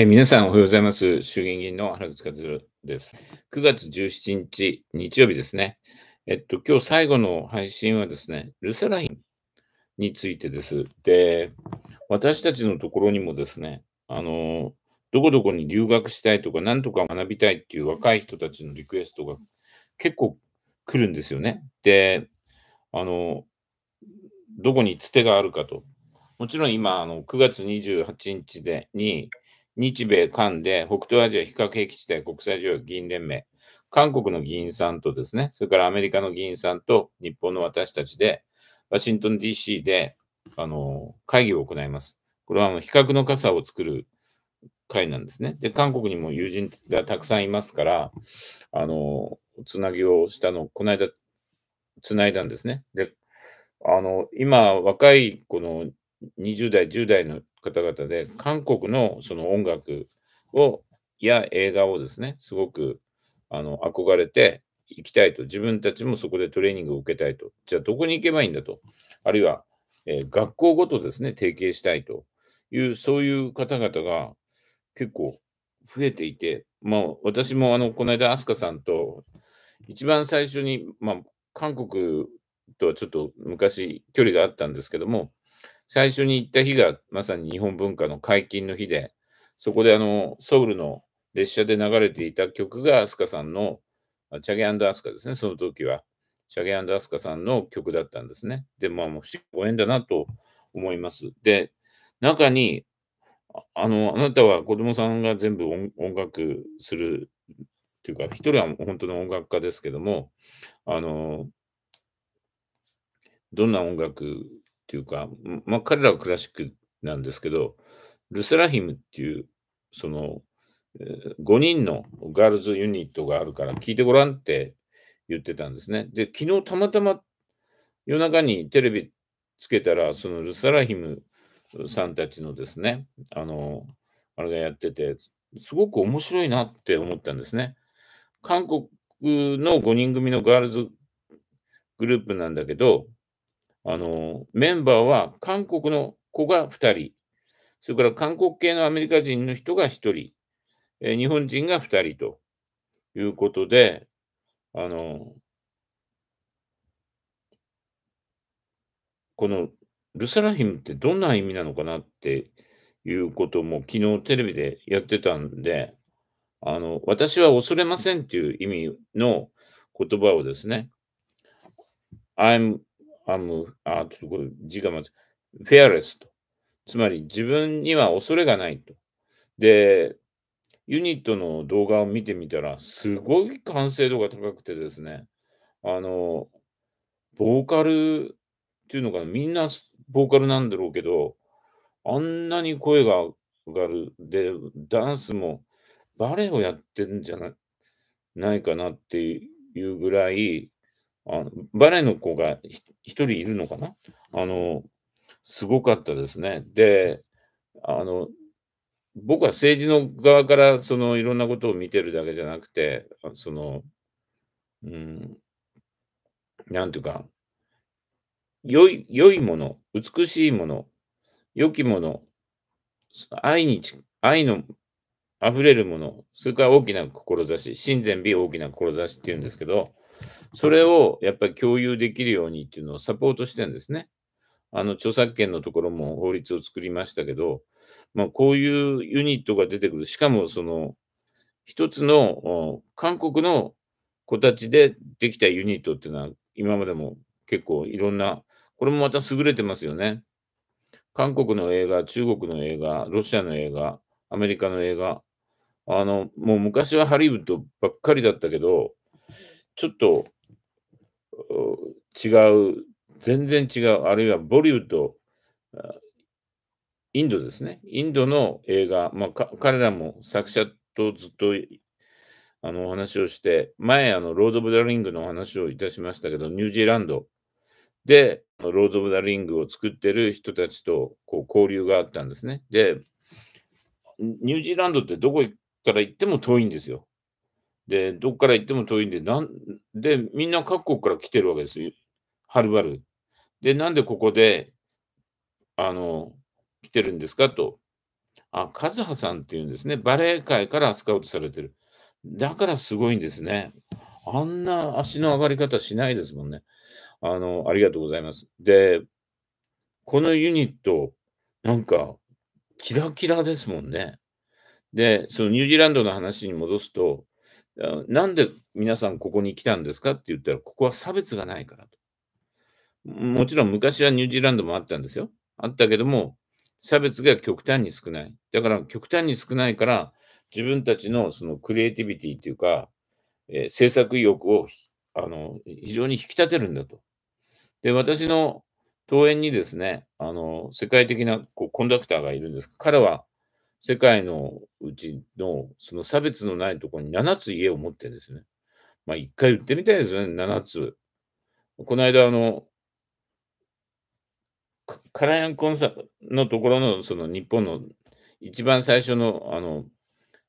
えー、皆さんおはようございます。衆議院議員の原口和弘です。9月17日、日曜日ですね。えっと、今日最後の配信はですね、ルセラインについてです。で、私たちのところにもですね、あの、どこどこに留学したいとか、なんとか学びたいっていう若い人たちのリクエストが結構来るんですよね。で、あの、どこにつてがあるかと。もちろん今、あの9月28日でに日米韓で北東アジア非核兵器地帯国際条約議員連盟、韓国の議員さんとですね、それからアメリカの議員さんと日本の私たちで、ワシントン DC であの会議を行います。これはあの比較の傘を作る会なんですね。で、韓国にも友人がたくさんいますから、あのつなぎをしたのをこの間つないだんですね。で、あの今、若いこの20代、10代の方々で、韓国のその音楽を、や映画をですね、すごくあの憧れて行きたいと、自分たちもそこでトレーニングを受けたいと、じゃあどこに行けばいいんだと、あるいは、えー、学校ごとですね、提携したいという、そういう方々が結構増えていて、まあ、私もあのこの間、飛鳥さんと一番最初に、まあ、韓国とはちょっと昔距離があったんですけども、最初に行った日がまさに日本文化の解禁の日で、そこであの、ソウルの列車で流れていた曲がスカさんの、チャゲアスカですね、その時は。チャゲアスカさんの曲だったんですね。で、まあ、もうご縁だなと思います。で、中に、あの、あなたは子供さんが全部音楽するっていうか、一人は本当の音楽家ですけども、あの、どんな音楽っていうか、まあ、彼らはクラシックなんですけど、ルセラヒムっていう、その、5人のガールズユニットがあるから聞いてごらんって言ってたんですね。で、昨日たまたま夜中にテレビつけたら、そのルサラヒムさんたちのですね、あの、あれがやってて、すごく面白いなって思ったんですね。韓国の5人組のガールズグループなんだけど、あの、メンバーは韓国の子が2人、それから韓国系のアメリカ人の人が1人、え日本人が2人ということで、あの、このルサラヒムってどんな意味なのかなっていうことも昨日テレビでやってたんで、あの、私は恐れませんっていう意味の言葉をですね、I'm あの、あ、ちょっとこれ字がまず、フェアレスと。つまり自分には恐れがないと。で、ユニットの動画を見てみたら、すごい完成度が高くてですね、あの、ボーカルっていうのかな、みんなボーカルなんだろうけど、あんなに声が上がる。で、ダンスもバレエをやってるんじゃないかなっていうぐらい、あのバレエの子が一人いるのかなあの、すごかったですね。で、あの、僕は政治の側からそのいろんなことを見てるだけじゃなくて、その、うん、なんていうか、良い、良いもの、美しいもの、良きもの、愛に、愛の溢れるもの、それから大きな志、親善美大きな志っていうんですけど、うんそれをやっぱり共有できるようにっていうのをサポートしてるんですね。あの著作権のところも法律を作りましたけど、まあ、こういうユニットが出てくる、しかもその一つの韓国の子たちでできたユニットっていうのは今までも結構いろんな、これもまた優れてますよね。韓国の映画、中国の映画、ロシアの映画、アメリカの映画、あの、もう昔はハリウッドばっかりだったけど、ちょっと違う、全然違う、あるいはボリュード、インドですね。インドの映画、まあ、彼らも作者とずっとあのお話をして、前、あの、ロード・オブ・ザ・リングのお話をいたしましたけど、ニュージーランドで、ロード・オブ・ザ・リングを作ってる人たちとこう交流があったんですね。で、ニュージーランドってどこから行っても遠いんですよ。で、どっから行っても遠いんで、なんで、みんな各国から来てるわけですよ。はるばる。で、なんでここで、あの、来てるんですかと。あ、カズハさんっていうんですね。バレエ界からスカウトされてる。だからすごいんですね。あんな足の上がり方しないですもんね。あの、ありがとうございます。で、このユニット、なんか、キラキラですもんね。で、そのニュージーランドの話に戻すと、なんで皆さんここに来たんですかって言ったら、ここは差別がないからと。もちろん昔はニュージーランドもあったんですよ。あったけども、差別が極端に少ない。だから極端に少ないから、自分たちのそのクリエイティビティというか、えー、制作意欲をあの非常に引き立てるんだと。で、私の登園にですね、あの世界的なこうコンダクターがいるんです彼は世界のうちのその差別のないところに7つ家を持ってるんですね。まあ一回売ってみたいですよね、7つ。この間、あの、カラヤンコンサのところのその日本の一番最初のあの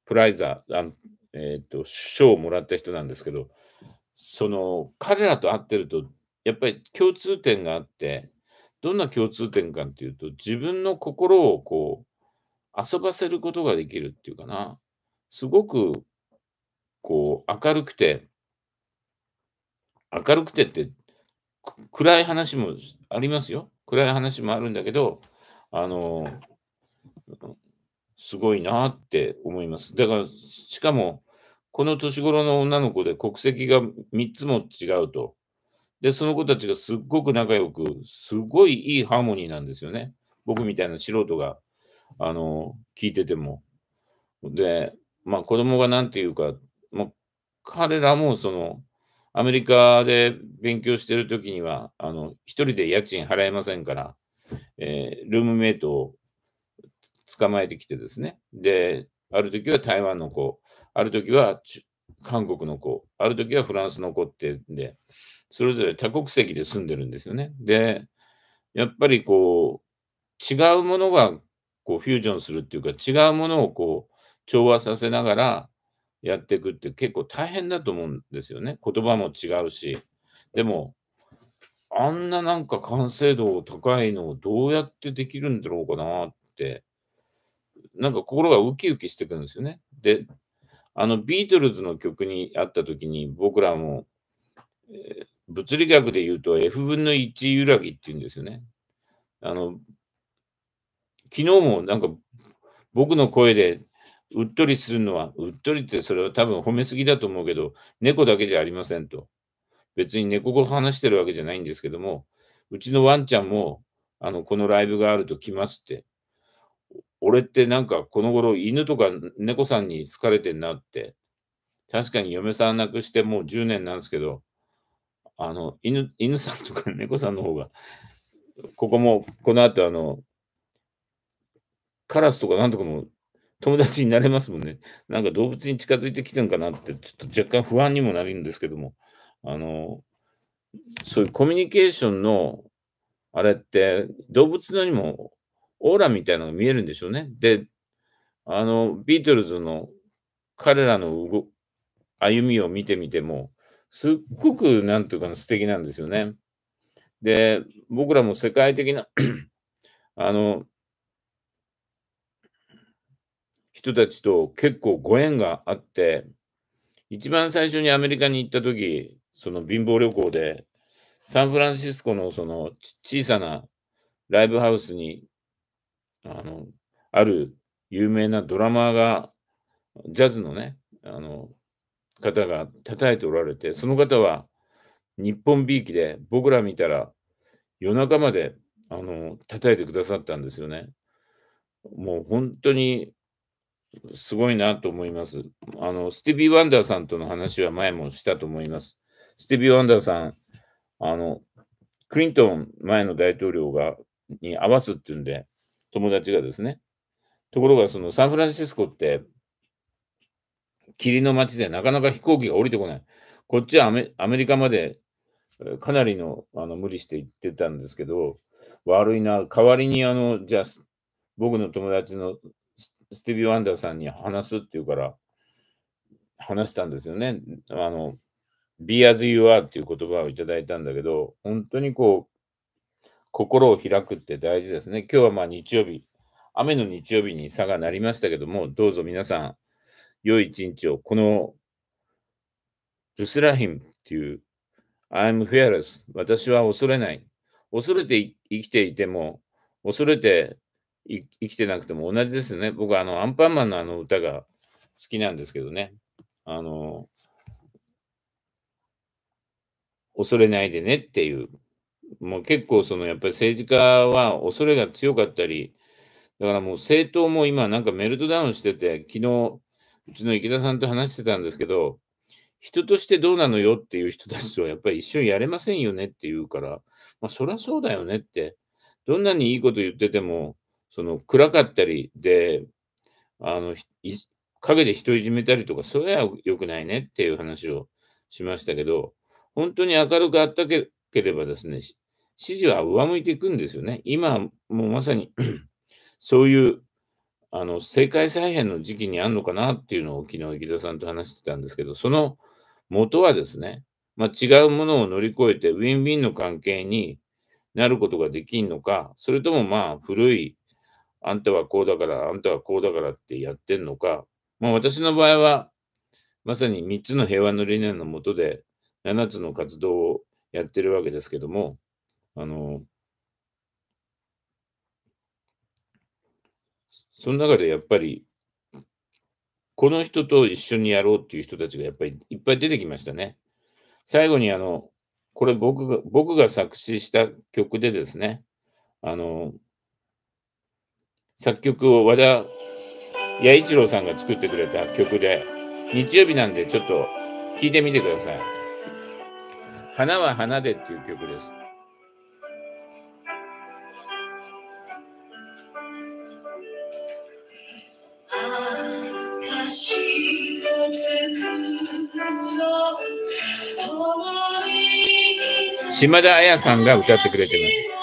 プライザー、あえっ、ー、と、賞をもらった人なんですけど、その彼らと会ってると、やっぱり共通点があって、どんな共通点かっていうと、自分の心をこう、遊ばせることができるっていうかな。すごく、こう、明るくて、明るくてって暗い話もありますよ。暗い話もあるんだけど、あの、すごいなって思います。だから、しかも、この年頃の女の子で国籍が3つも違うと。で、その子たちがすっごく仲良く、すごいいいハーモニーなんですよね。僕みたいな素人があの、聞いてても。で、まあ子供が何て言うか、もう彼らもその、アメリカで勉強してる時には、あの、一人で家賃払えませんから、えー、ルームメイトを捕まえてきてですね。で、ある時は台湾の子、ある時は韓国の子、ある時はフランスの子ってで、それぞれ多国籍で住んでるんですよね。で、やっぱりこう、違うものがこうフュージョンするっていうか違うものをこう調和させながらやっていくって結構大変だと思うんですよね。言葉も違うし。でも、あんななんか完成度高いのをどうやってできるんだろうかなって、なんか心がウキウキしてくるんですよね。で、あのビートルズの曲にあった時に僕らも、えー、物理学で言うと F 分の1揺らぎっていうんですよね。あの昨日もなんか僕の声でうっとりするのは、うっとりってそれは多分褒めすぎだと思うけど、猫だけじゃありませんと。別に猫語話してるわけじゃないんですけども、うちのワンちゃんも、あの、このライブがあると来ますって。俺ってなんかこの頃犬とか猫さんに好かれてんなって。確かに嫁さん亡くしてもう10年なんですけど、あの、犬、犬さんとか猫さんの方が、ここも、この後あの、カラスとかなんとかも友達になれますもんね。なんか動物に近づいてきてんかなって、ちょっと若干不安にもなるんですけども、あの、そういうコミュニケーションの、あれって、動物のにもオーラみたいなのが見えるんでしょうね。で、あの、ビートルズの彼らの動歩みを見てみても、すっごく、なんていうか素敵なんですよね。で、僕らも世界的な あの、人たちと結構ご縁があって、一番最初にアメリカに行った時、その貧乏旅行で、サンフランシスコのその小さなライブハウスに、あの、ある有名なドラマーが、ジャズのね、あの、方が叩いておられて、その方は日本びいきで、僕ら見たら夜中まで、あの、叩いてくださったんですよね。もう本当にすごいなと思います。あの、スティービー・ワンダーさんとの話は前もしたと思います。スティービー・ワンダーさん、あの、クリントン前の大統領が、に合わすっていうんで、友達がですね。ところが、そのサンフランシスコって、霧の街でなかなか飛行機が降りてこない。こっちはアメアメリカまでかなりのあの無理して行ってたんですけど、悪いな、代わりにあの、じゃあ、僕の友達のスティービー・ワンダーさんに話すっていうから、話したんですよね。あの、be as you are っていう言葉をいただいたんだけど、本当にこう、心を開くって大事ですね。今日はまあ日曜日、雨の日曜日に差がなりましたけども、どうぞ皆さん、良い一日を、この、ルスラヒムっていう、I'm fearless 私は恐れない。恐れて生きていても、恐れて生きてなくても同じですよね。僕はあの、アンパンマンのあの歌が好きなんですけどね。あの、恐れないでねっていう。もう結構そのやっぱり政治家は恐れが強かったり、だからもう政党も今なんかメルトダウンしてて、昨日、うちの池田さんと話してたんですけど、人としてどうなのよっていう人たちとやっぱり一緒にやれませんよねって言うから、まあそりゃそうだよねって、どんなにいいこと言ってても、その暗かったりで、あの、陰で人いじめたりとか、それは良くないねっていう話をしましたけど、本当に明るくあったければですね、支持は上向いていくんですよね。今、もうまさに そういう、あの、政界再編の時期にあるのかなっていうのを昨日池田さんと話してたんですけど、その元はですね、まあ、違うものを乗り越えてウィンウィンの関係になることができんのか、それともまあ古いあんたはこうだから、あんたはこうだからってやってんのか、まあ私の場合は、まさに3つの平和の理念のもとで、7つの活動をやってるわけですけども、あの、その中でやっぱり、この人と一緒にやろうっていう人たちがやっぱりいっぱい出てきましたね。最後にあの、これ僕が、僕が作詞した曲でですね、あの、作曲を和田弥一郎さんが作ってくれた曲で、日曜日なんでちょっと聞いてみてください。花は花でっていう曲です。島田彩さんが歌ってくれてます。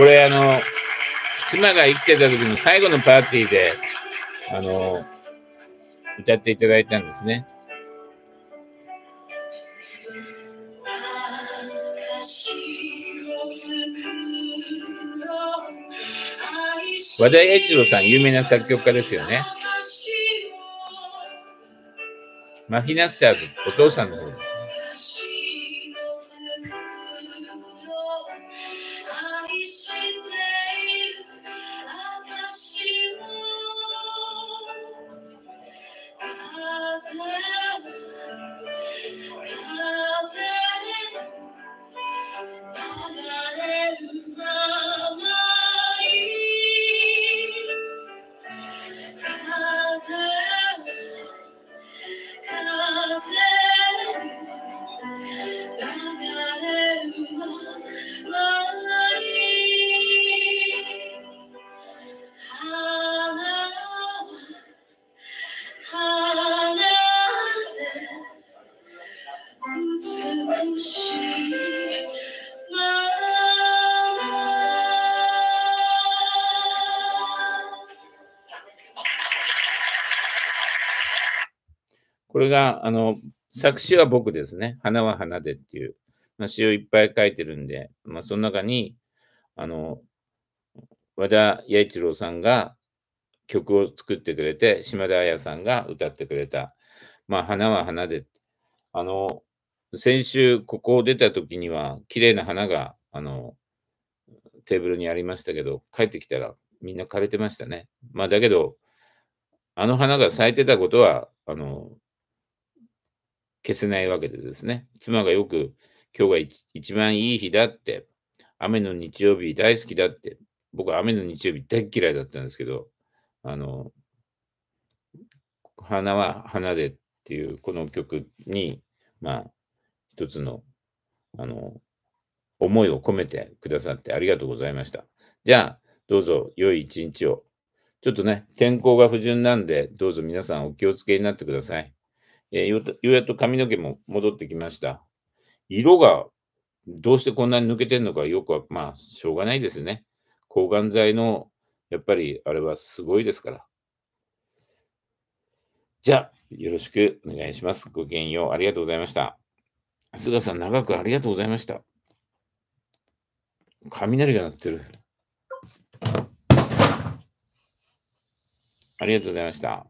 これあの、妻が生きてた時の最後のパーティーで、あの、歌っていただいたんですね。和田栄一郎さん、有名な作曲家ですよね。マフィナスターズ、お父さんの方です。れが、あの、作詞は僕ですね。花は花でっていう、まあ、詩をいっぱい書いてるんで、まあ、その中に、あの、和田弥一郎さんが曲を作ってくれて、島田彩さんが歌ってくれた、まあ、花は花で。あの、先週、ここを出た時には、綺麗な花が、あの、テーブルにありましたけど、帰ってきたらみんな枯れてましたね。まあ、だけど、あの花が咲いてたことは、あの、消せないわけでですね、妻がよく今日が一番いい日だって、雨の日曜日大好きだって、僕は雨の日曜日大嫌いだったんですけど、あの、花は花でっていうこの曲に、まあ、一つの、あの、思いを込めてくださってありがとうございました。じゃあ、どうぞ良い一日を。ちょっとね、天候が不順なんで、どうぞ皆さんお気をつけになってください。えー、ようやっと髪の毛も戻ってきました。色がどうしてこんなに抜けてるのかよくは、まあ、しょうがないですね。抗がん剤の、やっぱりあれはすごいですから。じゃあ、よろしくお願いします。ごきげんよう。ありがとうございました。菅さん、長くありがとうございました。雷が鳴ってる。ありがとうございました。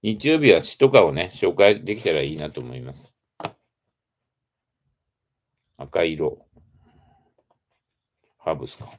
日曜日は詩とかをね、紹介できたらいいなと思います。赤色。ハーブスか。